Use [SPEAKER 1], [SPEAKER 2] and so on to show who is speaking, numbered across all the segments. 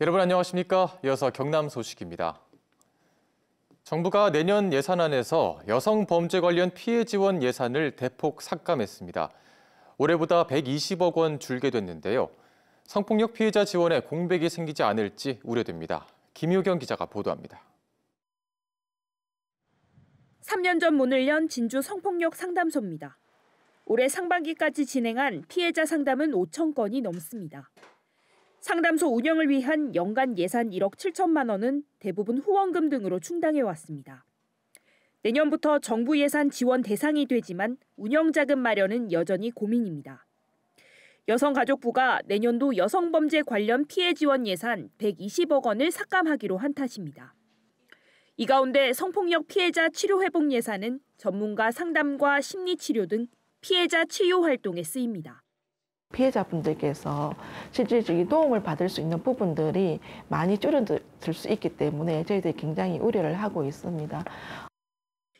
[SPEAKER 1] 여러분 안녕하십니까? 이어서 경남 소식입니다. 정부가 내년 예산안에서 여성 범죄 관련 피해 지원 예산을 대폭 삭감했습니다. 올해보다 120억 원 줄게 됐는데요. 성폭력 피해자 지원에 공백이 생기지 않을지 우려됩니다. 김효경 기자가 보도합니다.
[SPEAKER 2] 3년 전 문을 연 진주 성폭력 상담소입니다. 올해 상반기까지 진행한 피해자 상담은 5천 건이 넘습니다. 상담소 운영을 위한 연간 예산 1억 7천만 원은 대부분 후원금 등으로 충당해 왔습니다. 내년부터 정부 예산 지원 대상이 되지만 운영 자금 마련은 여전히 고민입니다. 여성가족부가 내년도 여성범죄 관련 피해 지원 예산 120억 원을 삭감하기로 한 탓입니다. 이 가운데 성폭력 피해자 치료 회복 예산은 전문가 상담과 심리 치료 등 피해자 치유 활동에 쓰입니다.
[SPEAKER 3] 피해자분들께서 실질적인 도움을 받을 수 있는 부분들이 많이 줄어들 수 있기 때문에 저희들이 굉장히 우려를 하고 있습니다.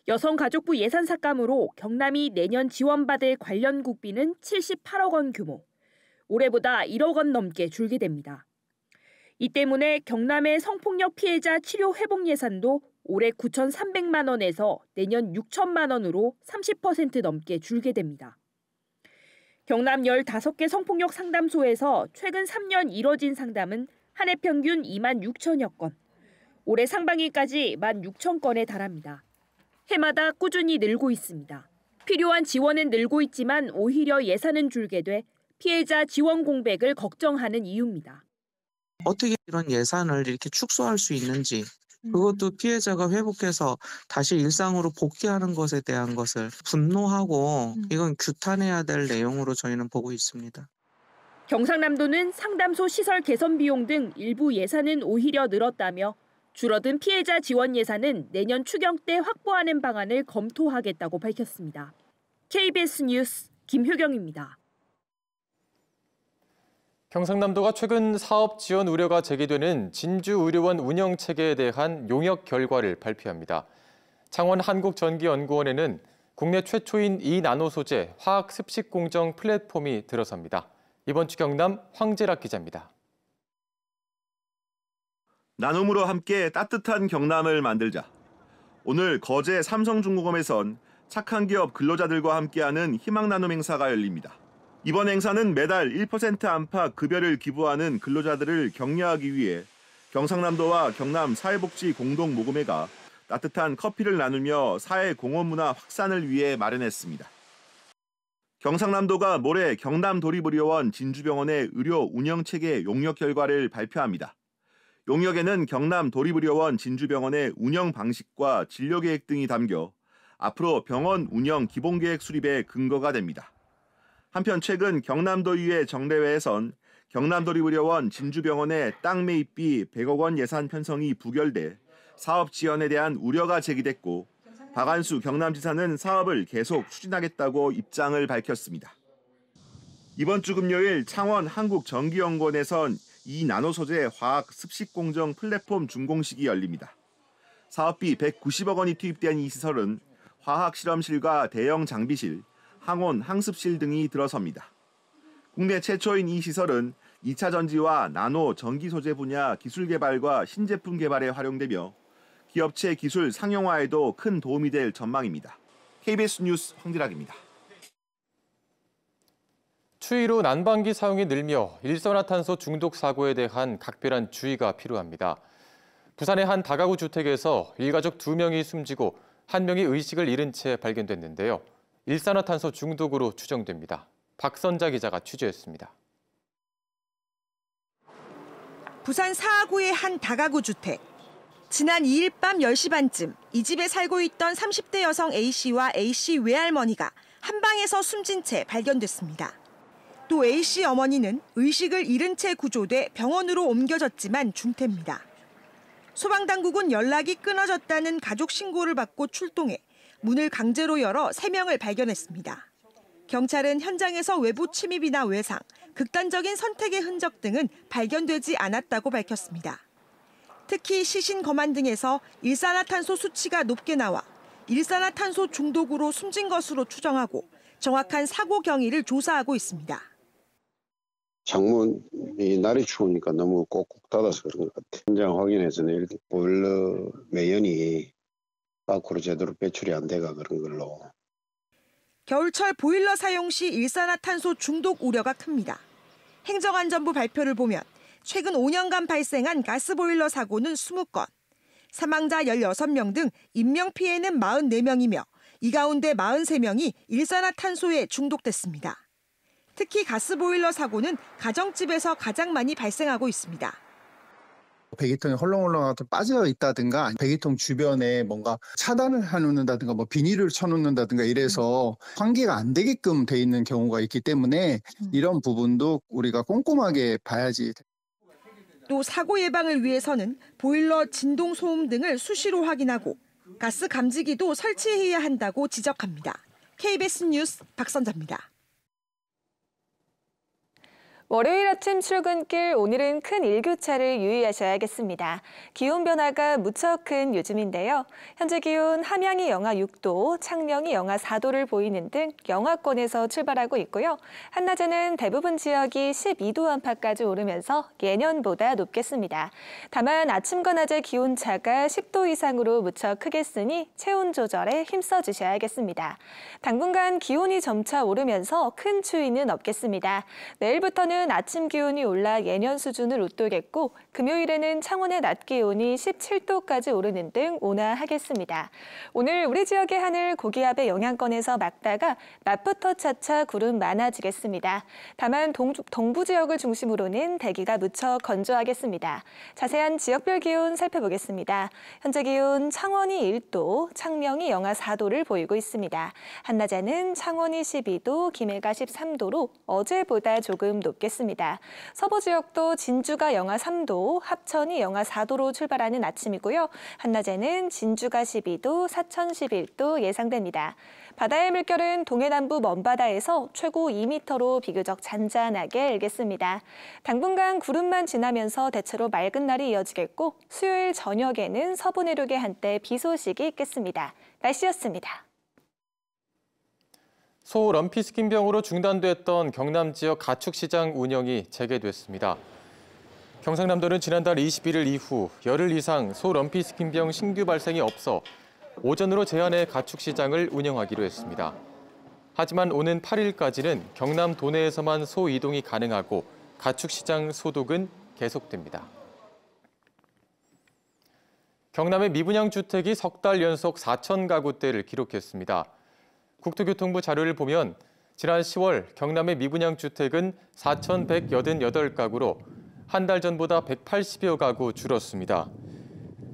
[SPEAKER 2] 여성가족부 예산 삭감으로 경남이 내년 지원받을 관련 국비는 78억 원 규모, 올해보다 1억 원 넘게 줄게 됩니다. 이 때문에 경남의 성폭력 피해자 치료 회복 예산도 올해 9,300만 원에서 내년 6천만 원으로 30% 넘게 줄게 됩니다. 경남 15개 성폭력 상담소에서 최근 3년 이뤄진 상담은 한 해 평균 2만 6천여 건, 올해 상반기까지 1만 6천 건에 달합니다. 해마다 꾸준히 늘고 있습니다. 필요한 지원은 늘고 있지만 오히려 예산은 줄게 돼 피해자 지원 공백을 걱정하는 이유입니다.
[SPEAKER 4] 어떻게 이런 예산을 이렇게 축소할 수 있는지 음. 그것도 피해자가 회복해서 다시 일상으로 복귀하는 것에 대한 것을 분노하고 음. 이건 규탄해야 될 내용으로 저희는 보고 있습니다.
[SPEAKER 2] 경상남도는 상담소 시설 개선 비용 등 일부 예산은 오히려 늘었다며 줄어든 피해자 지원 예산은 내년 추경 때 확보하는 방안을 검토하겠다고 밝혔습니다. KBS 뉴스 김효경입니다.
[SPEAKER 1] 경상남도가 최근 사업 지원 우려가 제기되는 진주의료원 운영 체계에 대한 용역 결과를 발표합니다. 창원 한국전기연구원에는 국내 최초인 이 나노 소재 화학 습식 공정 플랫폼이 들어섭니다. 이번 주 경남
[SPEAKER 4] 황재락 기자입니다. 나눔으로 함께 따뜻한 경남을 만들자. 오늘 거제 삼성중공업에선 착한 기업 근로자들과 함께하는 희망 나눔 행사가 열립니다. 이번 행사는 매달 1% 안팎 급여를 기부하는 근로자들을 격려하기 위해 경상남도와 경남 사회복지 공동 모금회가 따뜻한 커피를 나누며 사회 공헌 문화 확산을 위해 마련했습니다. 경상남도가 모레 경남 도립의료원 진주병원의 의료 운영 체계 용역 결과를 발표합니다. 용역에는 경남 도립의료원 진주병원의 운영 방식과 진료 계획 등이 담겨 앞으로 병원 운영 기본 계획 수립의 근거가 됩니다. 한편 최근 경남도의회 정례회에선 경남도립의료원 진주병원의 땅 매입비 100억 원 예산 편성이 부결돼 사업 지연에 대한 우려가 제기됐고 박안수 경남지사는 사업을 계속 추진하겠다고 입장을 밝혔습니다. 이번 주 금요일 창원 한국전기연구원에선 이 나노 소재 화학 습식 공정 플랫폼 준공식이 열립니다. 사업비 190억 원이 투입된 이 시설은 화학 실험실과 대형 장비실, 항온, 항습실 등이 들어섭니다. 국내 최초인 이 시설은 2차 전지와 나노, 전기 소재 분야 기술 개발과 신제품 개발에 활용되며 기업체 기술 상용화에도 큰 도움이 될 전망입니다. KBS 뉴스 황지락입니다. 추위로 난방기 사용이 늘며
[SPEAKER 1] 일산화탄소 중독 사고에 대한 각별한 주의가 필요합니다. 부산의 한 다가구 주택에서 일가족 2명이 숨지고 1명이 의식을 잃은 채 발견됐는데요. 일산화탄소 중독으로 추정됩니다. 박선자 기자가 취재했습니다.
[SPEAKER 3] 부산 사하구의 한 다가구 주택. 지난 2일 밤 10시 반쯤 이 집에 살고 있던 30대 여성 A씨와 A씨 외할머니가 한 방에서 숨진 채 발견됐습니다. 또 A씨 어머니는 의식을 잃은 채 구조돼 병원으로 옮겨졌지만 중태입니다. 소방당국은 연락이 끊어졌다는 가족 신고를 받고 출동해 문을 강제로 열어 3명을 발견했습니다. 경찰은 현장에서 외부 침입이나 외상, 극단적인 선택의 흔적 등은 발견되지 않았다고 밝혔습니다. 특히 시신 거만 등에서 일산화탄소 수치가 높게 나와 일산화탄소 중독으로 숨진 것으로 추정하고 정확한 사고 경위를 조사하고 있습니다.
[SPEAKER 1] 창문이 날이 추우니까 너무 꼭꼭 닫아서 그런 것 같아요. 현장 확인해서는 보일러 매연이 밖으로 제대로 배출이 안 돼가 그런 걸로.
[SPEAKER 3] 겨울철 보일러 사용 시 일산화탄소 중독 우려가 큽니다. 행정안전부 발표를 보면 최근 5년간 발생한 가스보일러 사고는 20건, 사망자 16명 등 인명피해는 44명이며 이 가운데 43명이 일산화탄소에 중독됐습니다. 특히 가스보일러 사고는 가정집에서 가장 많이 발생하고 있습니다.
[SPEAKER 1] 배기통이 헐렁헐렁 하 빠져 있다든가 배기통 주변에 뭔가 차단을 해놓는다든가 뭐 비닐을 쳐놓는다든가 이래서 음. 환기가 안 되게끔 돼 있는 경우가 있기 때문에 음. 이런 부분도 우리가 꼼꼼하게 봐야지.
[SPEAKER 3] 또 사고 예방을 위해서는 보일러 진동 소음 등을 수시로 확인하고 가스 감지기도 설치해야 한다고 지적합니다. KBS 뉴스 박선자입니다. 월요일
[SPEAKER 5] 아침 출근길 오늘은 큰 일교차를 유의하셔야겠습니다. 기온 변화가 무척 큰 요즘인데요. 현재 기온 함양이 영하 6도, 창녕이 영하 4도를 보이는 등 영하권에서 출발하고 있고요. 한낮에는 대부분 지역이 12도 안팎까지 오르면서 예년보다 높겠습니다. 다만 아침과 낮의 기온 차가 10도 이상으로 무척 크겠으니 체온 조절에 힘써 주셔야겠습니다. 당분간 기온이 점차 오르면서 큰 추위는 없겠습니다. 내일부터는 오늘은 아침 기온이 올라 예년 수준을 웃돌겠고 금요일에는 창원의 낮 기온이 17도까지 오르는 등 온화하겠습니다. 오늘 우리 지역의 하늘 고기압의 영향권에서 막다가 낮부터 차차 구름 많아지겠습니다. 다만 동, 동부 지역을 중심으로는 대기가 무척 건조하겠습니다. 자세한 지역별 기온 살펴보겠습니다. 현재 기온 창원이 1도, 창녕이 영하 4도를 보이고 있습니다. 한낮에는 창원이 12도, 김해가 13도로 어제보다 조금 높게 있겠습니다. 서부 지역도 진주가 영하 3도, 합천이 영하 4도로 출발하는 아침이고요. 한낮에는 진주가 12도, 사천 11도 예상됩니다. 바다의 물결은 동해남부 먼바다에서 최고 2m로 비교적 잔잔하게 일겠습니다. 당분간 구름만 지나면서 대체로 맑은 날이 이어지겠고 수요일 저녁에는 서부 내륙에 한때 비 소식이 있겠습니다. 날씨였습니다.
[SPEAKER 1] 소 럼피스킨병으로 중단됐던 경남 지역 가축시장 운영이 재개됐습니다. 경상남도는 지난달 21일 이후 열흘 이상 소 럼피스킨병 신규 발생이 없어 오전으로 제한해 가축시장을 운영하기로 했습니다. 하지만 오는 8일까지는 경남 도내에서만 소 이동이 가능하고 가축시장 소독은 계속됩니다. 경남의 미분양 주택이 석달 연속 4천 가구대를 기록했습니다. 국토교통부 자료를 보면 지난 10월 경남의 미분양 주택은 4,188가구로 한 달 전보다 180여 가구 줄었습니다.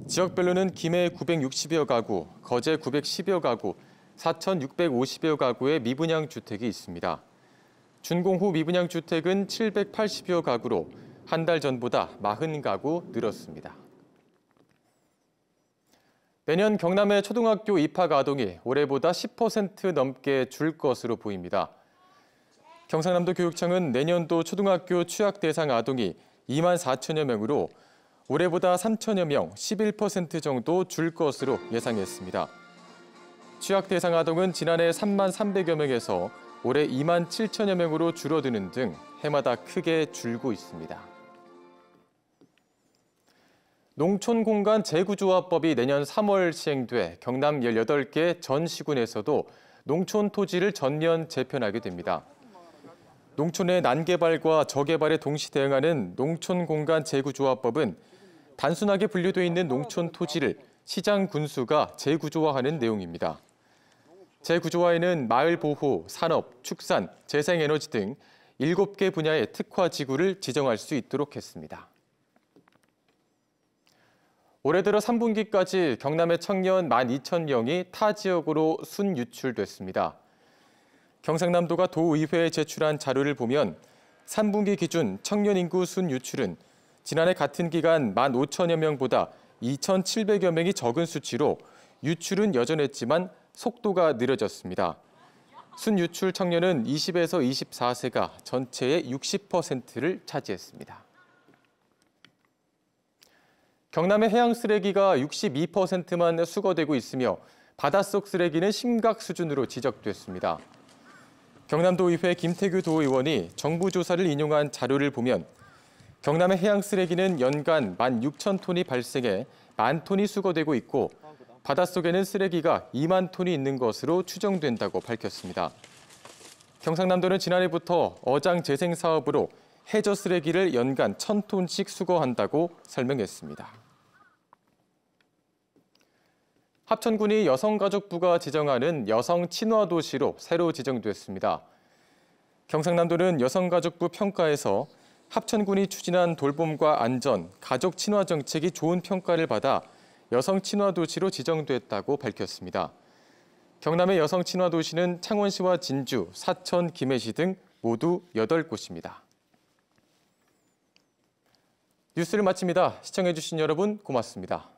[SPEAKER 1] 지역별로는 김해 960여 가구, 거제 910여 가구, 4,650여 가구의 미분양 주택이 있습니다. 준공 후 미분양 주택은 780여 가구로 한 달 전보다 40가구 늘었습니다. 내년 경남의 초등학교 입학 아동이 올해보다 10% 넘게 줄 것으로 보입니다. 경상남도 교육청은 내년도 초등학교 취학 대상 아동이 2만 4천여 명으로 올해보다 3천여 명, 11% 정도 줄 것으로 예상했습니다. 취학 대상 아동은 지난해 3만 300여 명에서 올해 2만 7천여 명으로 줄어드는 등 해마다 크게 줄고 있습니다. 농촌공간 재구조화법이 내년 3월 시행돼 경남 18개 전 시군에서도 농촌 토지를 전면 재편하게 됩니다. 농촌의 난개발과 저개발에 동시 대응하는 농촌공간 재구조화법은 단순하게 분류돼 있는 농촌 토지를 시장 군수가 재구조화하는 내용입니다. 재구조화에는 마을 보호, 산업, 축산, 재생에너지 등 7개 분야의 특화 지구를 지정할 수 있도록 했습니다. 올해 들어 3분기까지 경남의 청년 12,000명이 타 지역으로 순유출됐습니다. 경상남도가 도의회에 제출한 자료를 보면 3분기 기준 청년 인구 순유출은 지난해 같은 기간 15,000여 명보다 2,700여 명이 적은 수치로 유출은 여전했지만 속도가 느려졌습니다. 순유출 청년은 20에서 24세가 전체의 60%를 차지했습니다. 경남의 해양 쓰레기가 62%만 수거되고 있으며 바닷속 쓰레기는 심각 수준으로 지적됐습니다. 경남도의회 김태규 도의원이 정부 조사를 인용한 자료를 보면 경남의 해양 쓰레기는 연간 1만 6천 톤이 발생해 1만 톤이 수거되고 있고 바닷속에는 쓰레기가 2만 톤이 있는 것으로 추정된다고 밝혔습니다. 경상남도는 지난해부터 어장 재생 사업으로 해저 쓰레기를 연간 1,000톤씩 수거한다고 설명했습니다. 합천군이 여성가족부가 지정하는 여성 친화 도시로 새로 지정됐습니다. 경상남도는 여성가족부 평가에서 합천군이 추진한 돌봄과 안전, 가족 친화 정책이 좋은 평가를 받아 여성 친화 도시로 지정됐다고 밝혔습니다. 경남의 여성 친화 도시는 창원시와 진주, 사천, 김해시 등 모두 8곳입니다. 뉴스를 마칩니다. 시청해주신 여러분 고맙습니다.